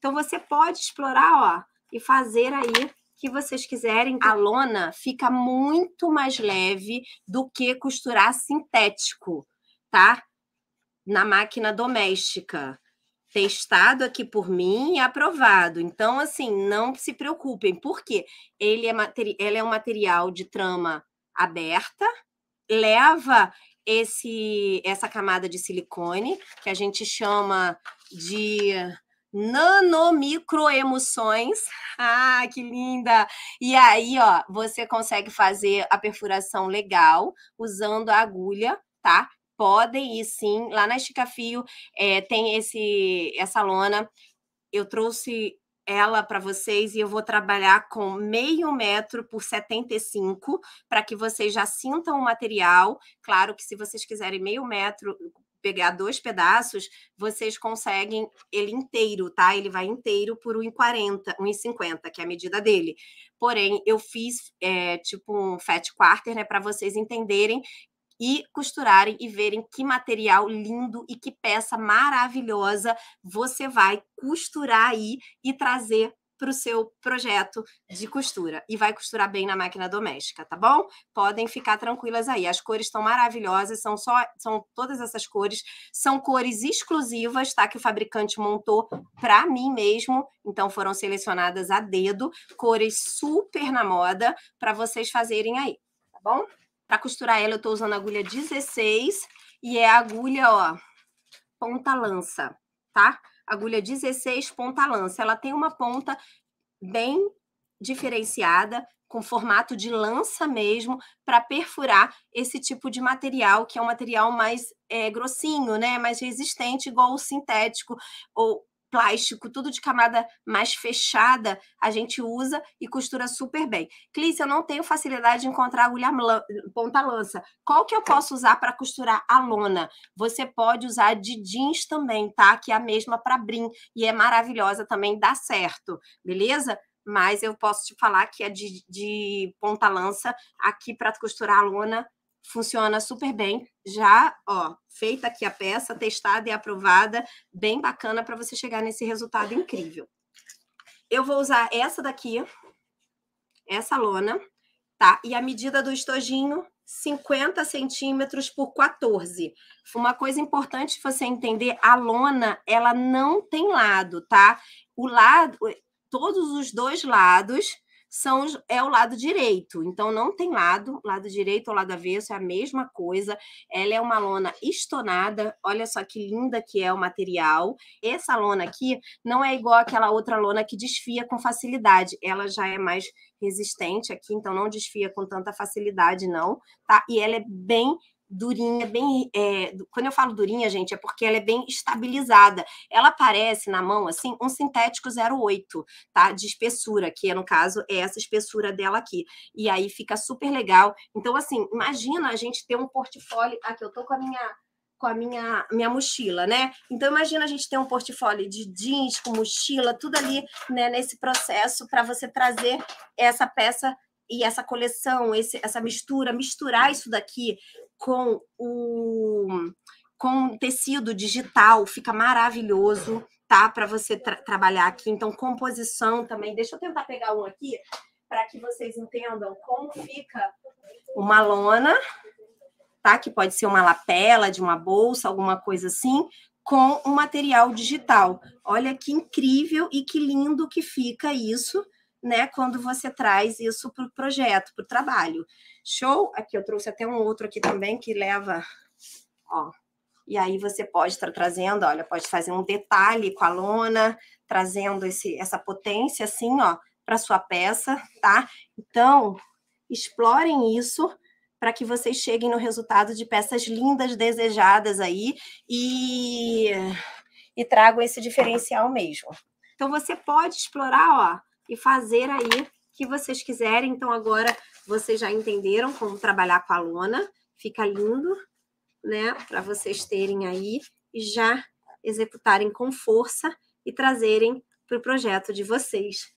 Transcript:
Então você pode explorar, ó, e fazer aí que vocês quiserem. A lona fica muito mais leve do que costurar sintético, tá? Na máquina doméstica. Testado aqui por mim e aprovado. Então, assim, não se preocupem, porque ele é, ela é um material de trama aberta, leva esse essa camada de silicone, que a gente chama de nanomicroemoções. Ah, que linda! E aí, ó, você consegue fazer a perfuração legal usando a agulha, tá? Podem ir sim, lá na Estica Fio é, tem esse, essa lona. Eu trouxe ela para vocês e eu vou trabalhar com meio metro por 75 para que vocês já sintam o material. Claro que se vocês quiserem meio metro pegar dois pedaços, vocês conseguem ele inteiro, tá? Ele vai inteiro por 1,40, 1,50, que é a medida dele. Porém, eu fiz é, tipo um fat quarter, né, para vocês entenderem e costurarem e verem que material lindo e que peça maravilhosa você vai costurar aí e trazer para o seu projeto de costura e vai costurar bem na máquina doméstica, tá bom? Podem ficar tranquilas aí. As cores estão maravilhosas, são só são todas essas cores, são cores exclusivas, tá? Que o fabricante montou para mim mesmo, então foram selecionadas a dedo, cores super na moda para vocês fazerem aí, tá bom? Para costurar ela eu estou usando a agulha 16 e é a agulha, ó, ponta lança, tá? agulha 16 ponta lança. Ela tem uma ponta bem diferenciada, com formato de lança mesmo, para perfurar esse tipo de material, que é um material mais é, grossinho, né? mais resistente, igual o sintético, ou plástico, tudo de camada mais fechada, a gente usa e costura super bem. Clícia, eu não tenho facilidade de encontrar agulha ponta-lança. Qual que eu tá. posso usar para costurar a lona? Você pode usar de jeans também, tá? Que é a mesma para brim e é maravilhosa também, dá certo, beleza? Mas eu posso te falar que a é de, de ponta-lança aqui para costurar a lona funciona super bem. Já, ó, feita aqui a peça, testada e aprovada, bem bacana para você chegar nesse resultado incrível. Eu vou usar essa daqui, essa lona, tá? E a medida do estojinho, 50 centímetros por 14. Uma coisa importante você entender, a lona, ela não tem lado, tá? O lado, todos os dois lados são, é o lado direito. Então, não tem lado, lado direito ou lado avesso, é a mesma coisa. Ela é uma lona estonada, olha só que linda que é o material. Essa lona aqui não é igual aquela outra lona que desfia com facilidade, ela já é mais resistente aqui, então não desfia com tanta facilidade, não, tá? E ela é bem durinha, bem. É, quando eu falo durinha, gente, é porque ela é bem estabilizada. Ela parece na mão, assim, um sintético 08, tá? De espessura, que no caso é essa espessura dela aqui. E aí fica super legal. Então, assim, imagina a gente ter um portfólio. Aqui, ah, eu tô com a minha com a minha, minha mochila, né? Então, imagina a gente ter um portfólio de jeans, com mochila, tudo ali, né, nesse processo, para você trazer essa peça e essa coleção, esse, essa mistura, misturar isso daqui com o com tecido digital, fica maravilhoso, tá? Para você tra trabalhar aqui. Então, composição também. Deixa eu tentar pegar um aqui para que vocês entendam como fica uma lona, tá? Que pode ser uma lapela de uma bolsa, alguma coisa assim, com o um material digital. Olha que incrível e que lindo que fica isso né, quando você traz isso para o projeto, para o trabalho. Show? Aqui eu trouxe até um outro aqui também que leva, ó. E aí você pode estar trazendo, olha, pode fazer um detalhe com a lona, trazendo esse, essa potência assim, ó, para sua peça, tá? Então, explorem isso para que vocês cheguem no resultado de peças lindas, desejadas aí e, e tragam esse diferencial mesmo. Então, você pode explorar, ó, e fazer aí que vocês quiserem. Então, agora vocês já entenderam como trabalhar com a lona, fica lindo, né? Para vocês terem aí e já executarem com força e trazerem para o projeto de vocês.